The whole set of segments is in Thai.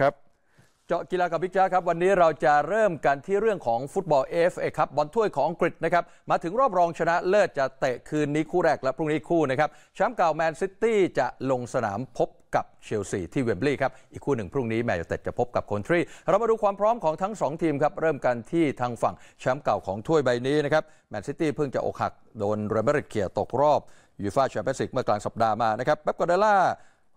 ครับเจาะกีฬากับพิจ้าครับ วันนี้เราจะเริ่มกันที่เรื่องของฟุตบอลเอฟเอครับบอลถ้วยของอังกฤษนะครับมาถึงรอบรองชนะเลิศจะเตะคืนนี้คู่แรกและพรุ่งนี้คู่นะครับแชมป์เก่าแมนซิตี้จะลงสนามพบกับเชลซีที่เวมบลีย์ครับอีกคู่หนึ่งพรุ่งนี้แมนยูเต็ดจะพบกับคอนทรีเรามาดูความพร้อมของทั้ง 2 ทีมครับเริ่มกันที่ทางฝั่งแชมป์เก่าของถ้วยใบนี้นะครับแมนซิตี้เพิ่งจะอกหักโดนเรเบริกเกียตกรอบยูฟ่าแชมเปี้ยนส์ลีกเมื่อกลางสัปดาห์มานะครับเป๊ปกอเดล่า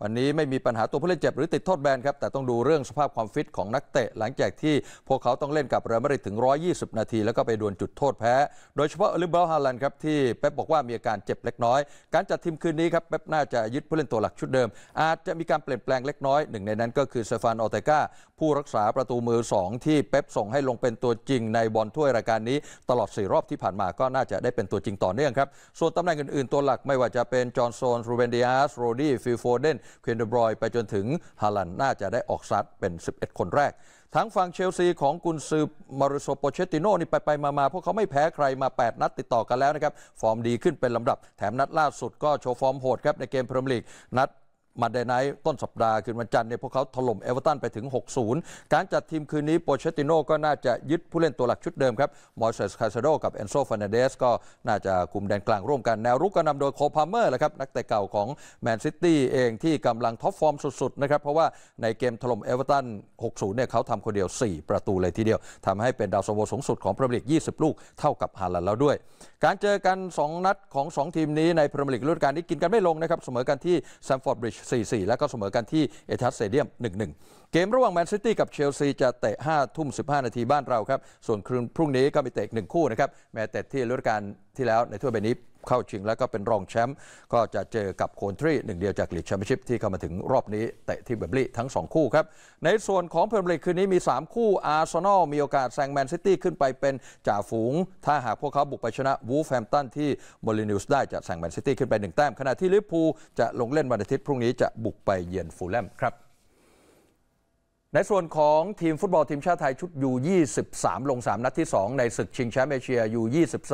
วันนี้ไม่มีปัญหาตัวผู้เล่นเจ็บหรือติดโทษแบนครับแต่ต้องดูเรื่องสภาพความฟิตของนักเตะหลังจากที่พวกเขาต้องเล่นกับเรอัลมาดริดถึง 120 นาที แล้วก็ไปดวลจุดโทษแพ้ โดยเฉพาะอลิเบล์ฮาลันครับที่เป๊ปบอกว่ามีอาการเจ็บเล็กน้อย การจัดทีมคืนนี้ครับเป๊ปน่าจะยึดผู้เล่นตัวหลักชุดเดิม อาจจะมีการเปลี่ยนแปลงเล็กน้อยหนึ่งในนั้นก็คือเซฟานออเตกาผู้รักษาประตูมือ 2 ที่เป๊ปส่งให้ลงเป็นตัวจริง ในบอลถ้วยรายการนี้ ตลอด 4 รอบที่ผ่านมาก็น่าจะได้เป็นตัวจริงต่อเนื่องครับส่วนตำแหน่งอื่น ๆตัวหลักไม่ว่าจะเป็นจอห์นโซนรูเบนเดียสโรดี้ฟิลโฟเดนเควนเดบรอยไปจนถึงฮาลันน่าจะได้ออกซัดเป็น 11 คนแรก ทั้งฝั่งเชลซีของกุนซือมาริโซโปเชติโน่นี่ไปไปมามาพวกเขาไม่แพ้ใครมา 8 นัดติดต่อกันแล้วนะครับ ฟอร์มดีขึ้นเป็นลำดับแถมนัดล่าสุดก็โชว์ฟอร์มโหดครับในเกมพรีเมียร์ลีกนัดมาเดนไนต้นสัปดาห์ คืนวันจันทร์เนี่ยพวกเขาถล่มเอเวอร์ตันไปถึง60การจัดทีมคืนนี้โปเชติโนก็น่าจะยึดผู้เล่นตัวหลักชุดเดิมครับมอร์เซสคาเซโดกับเอนโซฟานเดสก็น่าจะคุมแดนกลางร่วมกันแนวรุกก็นำโดยโคพาเมอร์แหละครับ นักเตะเก่าของแมนซิตี้เองที่กำลังท็อปฟอร์มสุดๆนะครับเพราะว่าในเกมถล่มเอเวอร์ตัน60เนี่ยเขาทำคนเดียว 4 ประตูเลยทีเดียวทำให้เป็นดาวสโวสูงสุดของพรีเมียร์ลีก20 ลูกเท่ากับฮาลันแล้วด้วย การเจอกัน 2 นัดของ 2 ทีมนี้ในพรีเมียร์ลีกฤดูกาลนี้กินกันไม่ลงนะครับเสมอกันที่แซมฟอร์ดบริดจ์4-4และก็เสมอกันที่เอทัสเซเดียม 1-1 เกมระหว่างแมนซิตี้กับเชลซีจะเตะ5ทุ่ม 15 นาทีบ้านเราครับ ส่วนคืนพรุ่งนี้ก็มีเตะหนึ่งคู่นะครับ แม้แตดที่ฤดูกาลที่แล้วในทัวยใบนี้เข้าชิงแล้วก็เป็นรองแชมป์ก็จะเจอกับโคนทรีหนึ่งเดียวจากลีกแชมเปี้ยนชิพที่เข้ามาถึงรอบนี้เตะที่เบอร์ลี่ทั้ง 2 คู่ครับ ในส่วนของเพรมลีกคืนนี้มี 3 คู่อาร์เซนอล มีโอกาสแซงแมนซิตี้ ขึ้นไปเป็นจ่าฝูง ถ้าหากพวกเขาบุกไปชนะวูฟแฮมตันที่มอลินิวส์ได้จะแซงแมนซิตี้ขึ้นไป1แต้มขณะที่ลิเวอร์พูลจะลงเล่นวันอาทิตย์พรุ่งนี้จะบุกไปเยือนฟูลแลมครับในส่วนของทีมฟุตบอลทีมชาติไทยชุดยู23ลง 3 นัดที่ 2 ในศึกชิงแชมป์เอเชียยู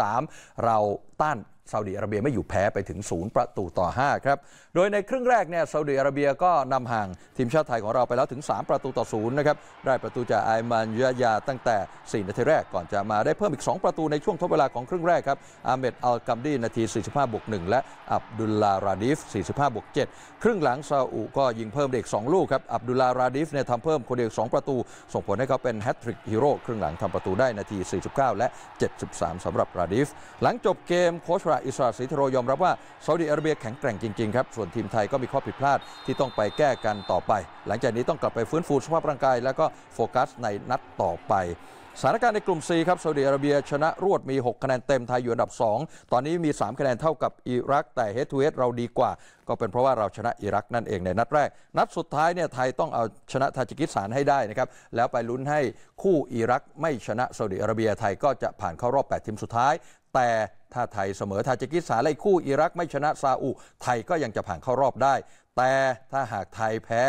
23เราต้านซาอุดิอาระเบียไม่อยู่แพ้ไปถึง0ประตูต่อ5ครับ โดยในครึ่งแรกเนี่ยซาอุดิอาระเบียก็นำห่างทีมชาติไทยของเราไปแล้วถึง 3 ประตูต่อ 0 นะครับ ได้ประตูจากไอมันยายาตั้งแต่ 4 นาทีแรกก่อน จะมาได้เพิ่มอีก 2 ประตู ในช่วงทดเวลาของครึ่งแรกครับอาเมดอัลกัมดีนาที45บวก1และอับดุลลาราดิฟ45บวก7ครึ่งหลังซาอุก็ยิงเพิ่มเด็ก2ลูกครับ อับดุลลาราดิฟเนี่ยทำเพิ่มคนเดียว2ประตูส่งผลให้เขาเป็นแฮตทริกฮีโร่ครึ่งหลังทำประตูได้นาที49 และ 73 สำหรับราดิฟหลังจบเกมโคชระอิสระศรีทโรยอมรับว่าซาอุดีอาระเบียแข็งแกร่งจริง ๆ ครับ ส่วนทีมไทยก็มีข้อผิดพลาดที่ต้องไปแก้กันต่อไป หลังจากนี้ต้องกลับไปฟื้นฟูสภาพร่างกาย แล้วก็โฟกัสในนัดต่อไปสถานการณ์ในกลุ่ม C ครับซาอุดีอาระเบียชนะรวดมี 6 คะแนนเต็มไทยอยู่อันดับ 2 ตอนนี้มี 3 คะแนนเท่ากับอิรัก แต่เฮทูเฮตเราดีกว่า ก็เป็นเพราะว่าเราชนะอิรักนั่นเองในนัดแรก นัดสุดท้ายเนี่ยไทยต้องเอาชนะทาจิกิสถานให้ได้นะครับแล้วไปลุ้นให้คู่อิรัก ไม่ชนะซาอุดีอาระเบียไทยก็จะผ่านเข้ารอบ 8ทีมสุดท้ายแต่ถ้าไทยเสมอ ทาจิกิสถานไล่คู่อิรักไม่ชนะซาอุไทยก็ยังจะผ่านเข้ารอบได้ แต่ถ้าหากไทยแพ้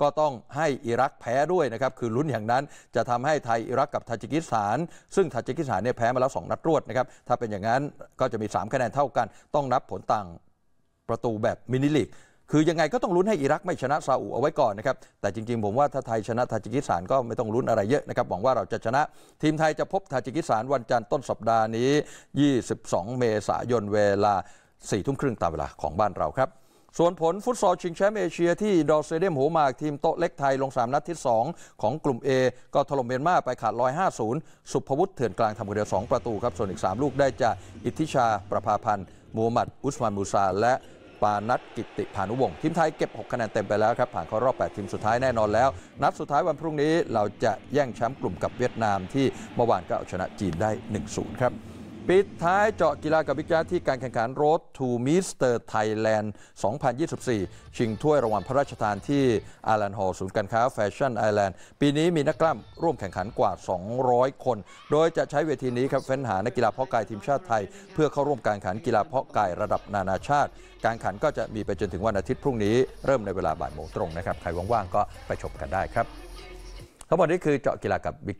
ก็ต้องให้อิรักแพ้ด้วยนะครับ คือลุ้นอย่างนั้นจะทำให้ไทยอิรัก กับทาจิกิสถานซึ่งทาจิกิสถานเนี่ยแพ้มาแล้ว2นัดรวดนะครับ ถ้าเป็นอย่างนั้นก็จะมี3คะแนนเท่ากันต้องนับผลต่างประตูแบบมินิลีกคือยังไงก็ต้องลุ้นให้อิรักไม่ชนะซาอุเอาไว้ก่อนนะครับ แต่จริงๆผมว่าถ้าไทยชนะทาจิกิสถานก็ไม่ต้องลุ้นอะไรเยอะนะครับหวังว่าเราจะชนะทีมไทยจะพบทาจิกิสถานวันจันทร์ต้นสัปดาห์นี้ 22 เมษายนเวลา4ทุ่มครึ่งตามเวลาของบ้านเราครับ ส่วนผลฟุตซอลชิงแชมป์เอเชียที่ดอสเซเดียมโหมากทีมโต๊ะเล็กไทยลง3นัดที่2ของกลุ่ม A ก็ถล่มเมียนมาไปขาด 150 สุภวุฒิเถื่อนกลางทำคนเดียว2ประตูครับส่วนอีก3ลูกได้จากอิทธิชา ประภาพันธ์ มูฮัมหมัด อุสมานมูซา และปานัทกิติพานุวงศ์ทีมไทยเก็บ 6 คะแนนเต็มไปแล้วครับ ผ่านเข้ารอบ 8ทีมสุดท้ายแน่นอนแล้ว นัดสุดท้ายวันพรุ่งนี้เราจะแย่งแชมป์กลุ่มกับเวียดนามที่เมื่อวานก็เอาชนะจีนได้ 1-0ครับปิดท้ายเจาะกีฬากับบิ๊กแจ๊สที่การแข่งขันโรดทูมิสเตอร์ไทยแลนด์2024 ชิงถ้วยรางวัลพระราชทานที่อารันฮอลศูนย์การค้าแฟชั่นไอแลนด์ปีนี้มีนักกล้ามร่วมแข่งขันกว่า 200 คน โดยจะใช้เวทีนี้ครับเฟ้นหานักกีฬาเพาะกายทีมชาติไทย เพื่อเข้าร่วมการแข่งขันกีฬาเพาะกายระดับนานาชาติ การแขันก็จะมีไปจนถึงวันอาทิตย์พรุ่งนี้เริ่มในเวลาบ่ายโมงตรงนะครับใครว่างๆก็ไปชมกันได้ครับทั้งหมดนี้คือเจาะกีฬากับบิ๊ก